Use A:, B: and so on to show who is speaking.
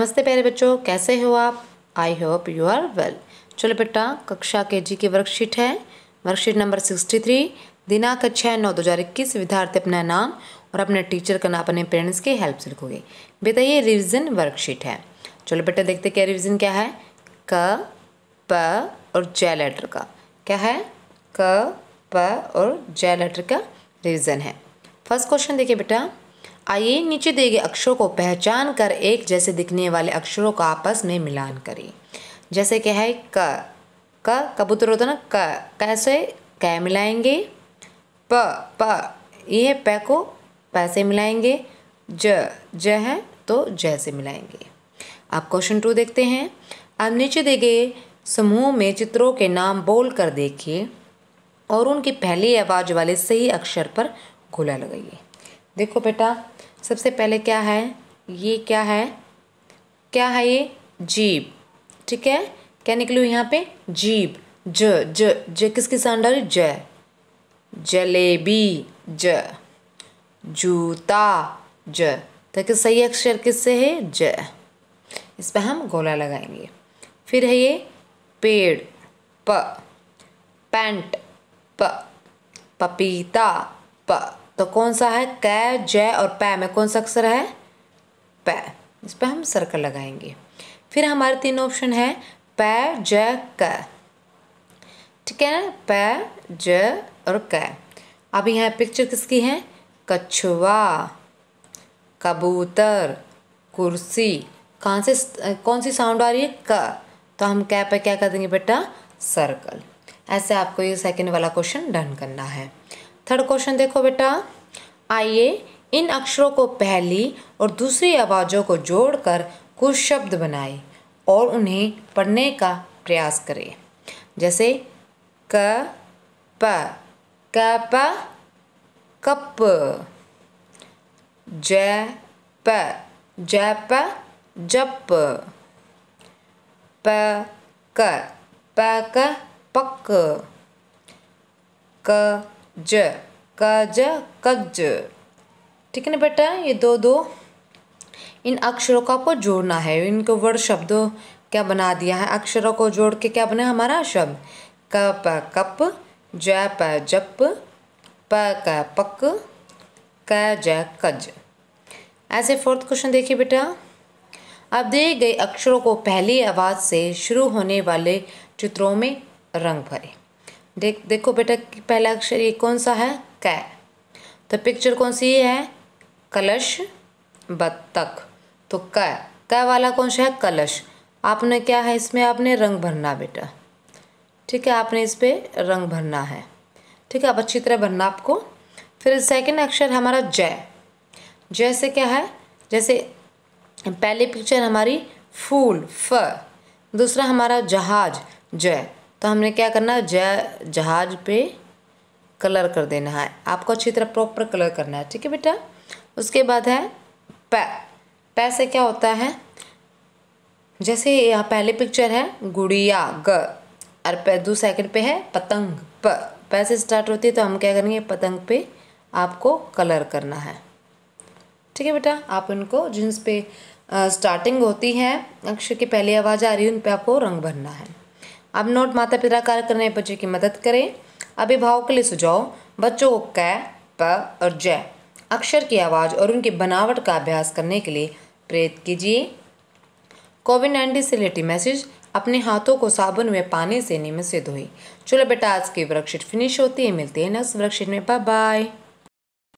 A: नमस्ते प्यारे बच्चों कैसे हो आप I hope you are well चलो बेटा कक्षा के जी की वर्कशीट है वर्कशीट नंबर सिक्सटी थ्री दिनांक छः नौ दो हज़ार इक्कीस विद्यार्थी अपना नाम और अपने टीचर का नाम अपने पेरेंट्स की हेल्प से लिखोगे बेटा ये रिविज़न वर्कशीट है चलो बेटा देखते क्या रिविज़न क्या है क प और ज लेटर का क्या है क प और ज लेटर का रिविज़न है फर्स्ट क्वेश्चन देखिए बेटा आइए नीचे दिए गए अक्षरों को पहचान कर एक जैसे दिखने वाले अक्षरों का आपस में मिलान करें जैसे क्या है क क कबूतर होता ना क कैसे कै मिलाएंगे प प ये है प को पैसे मिलाएंगे ज ज है तो जैसे मिलाएंगे अब क्वेश्चन टू देखते हैं अब नीचे दिए गए समूह में चित्रों के नाम बोल कर देखिए और उनकी पहली आवाज़ वाले सही अक्षर पर गोला लगाइए देखो बेटा सबसे पहले क्या है ये क्या है क्या है ये जीभ ठीक है क्या निकलू यहाँ पे जीभ ज ज ज किसके साउंड आ रही ज जलेबी ज जूता ज ताकि तो सही अक्षर किससे है ज इस पर हम गोला लगाएंगे फिर है ये पेड़ प पैंट प पपीता प तो कौन सा है कै जय और पै में कौन सा अक्षर है पै इस पर हम सर्कल लगाएंगे फिर हमारे तीन ऑप्शन है पै ज क ठीक है पै ज और क अब यहाँ पिक्चर किसकी है कछुआ कबूतर कुर्सी कहाँ से कौन सी साउंड आ रही है क तो हम कै पे क्या कर देंगे बेटा सर्कल ऐसे आपको ये सेकंड वाला क्वेश्चन डन करना है थर्ड क्वेश्चन देखो बेटा आइए इन अक्षरों को पहली और दूसरी आवाज़ों को जोड़कर कुछ शब्द बनाए और उन्हें पढ़ने का प्रयास करें जैसे क प प कप ज प प जप प क क पक क ज कज कज ठीक है ना बेटा ये दो दो इन अक्षरों का आपको जोड़ना है इनको वर्ड शब्दों क्या बना दिया है अक्षरों को जोड़ के क्या बना हमारा शब्द प कप ज प जप प क पक क ज कज ऐसे फोर्थ क्वेश्चन देखिए बेटा अब दिए गए अक्षरों को पहली आवाज़ से शुरू होने वाले चित्रों में रंग भरे देख देखो बेटा पहला अक्षर ये कौन सा है कै तो पिक्चर कौन सी है कलश बत्तख तो क क वाला कौन सा है कलश आपने क्या है इसमें आपने रंग भरना बेटा ठीक है आपने इस पर रंग भरना है ठीक है अब अच्छी तरह भरना आपको फिर सेकंड अक्षर हमारा जय जय से क्या है जैसे पहली पिक्चर हमारी फूल फ दूसरा हमारा जहाज जय तो हमने क्या करना जय जहाज पे कलर कर देना है आपको अच्छी तरह प्रॉपर कलर करना है ठीक है बेटा उसके बाद है पै पैसे से क्या होता है जैसे यहाँ पहले पिक्चर है गुड़िया ग और पे दो सेकंड पे है पतंग प पैसे से स्टार्ट होती है तो हम क्या करेंगे पतंग पे आपको कलर करना है ठीक है बेटा आप उनको जिन्स पे आ, स्टार्टिंग होती है अक्षर की पहली आवाज़ आ रही है उन पर आपको रंग भरना है अब नोट माता पिता कार्य करने बच्चे की मदद करें अभिभावक के लिए सुझाव बच्चों को कै प और जय अक्षर की आवाज़ और उनकी बनावट का अभ्यास करने के लिए प्रेरित कीजिए कोविड नाइन्टीन से रिलेटिव मैसेज अपने हाथों को साबुन में पानी से नियमित से धोए चलो बेटा आज की वर्कशीट फिनिश होती है मिलते हैं नेक्स्ट वर्कशीट में बाय बाय